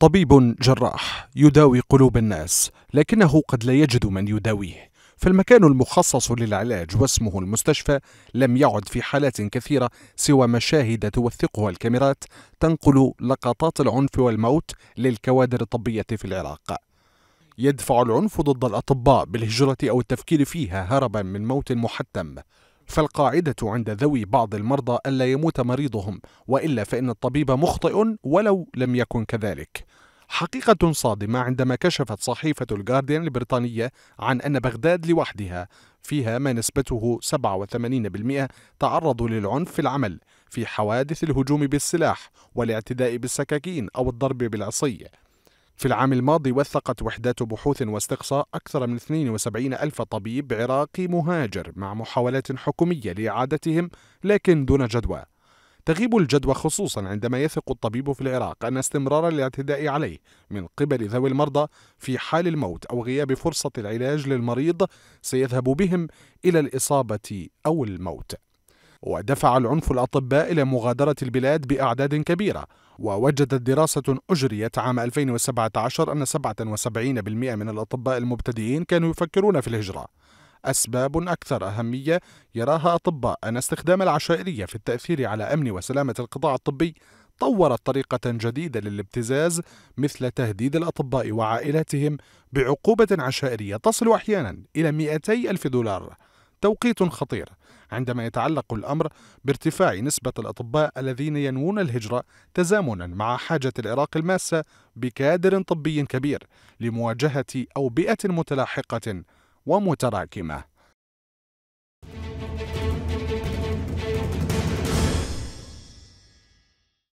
طبيب جراح يداوي قلوب الناس لكنه قد لا يجد من يداويه فالمكان المخصص للعلاج واسمه المستشفى لم يعد في حالات كثيرة سوى مشاهد توثقها الكاميرات تنقل لقطات العنف والموت للكوادر الطبية في العراق يدفع العنف ضد الأطباء بالهجرة أو التفكير فيها هربا من موت محتم فالقاعدة عند ذوي بعض المرضى ألا يموت مريضهم وإلا فإن الطبيب مخطئ ولو لم يكن كذلك حقيقة صادمة عندما كشفت صحيفة الجارديان البريطانية عن أن بغداد لوحدها فيها ما نسبته 87% تعرضوا للعنف في العمل في حوادث الهجوم بالسلاح والاعتداء بالسكاكين أو الضرب بالعصي في العام الماضي وثقت وحدات بحوث واستقصاء أكثر من 72 ألف طبيب عراقي مهاجر مع محاولات حكومية لإعادتهم لكن دون جدوى تغيب الجدوى خصوصا عندما يثق الطبيب في العراق أن استمرار الاعتداء عليه من قبل ذوي المرضى في حال الموت أو غياب فرصة العلاج للمريض سيذهب بهم إلى الإصابة أو الموت ودفع العنف الأطباء إلى مغادرة البلاد بأعداد كبيرة ووجدت دراسة أجريت عام 2017 أن 77% من الأطباء المبتدئين كانوا يفكرون في الهجرة أسباب أكثر أهمية يراها أطباء أن استخدام العشائرية في التأثير على أمن وسلامة القطاع الطبي طورت طريقة جديدة للابتزاز مثل تهديد الأطباء وعائلاتهم بعقوبة عشائرية تصل أحيانا إلى 200 ألف دولار توقيت خطير عندما يتعلق الأمر بارتفاع نسبة الأطباء الذين ينوون الهجرة تزامنا مع حاجة العراق الماسة بكادر طبي كبير لمواجهة أوبئة متلاحقة ومتراكمة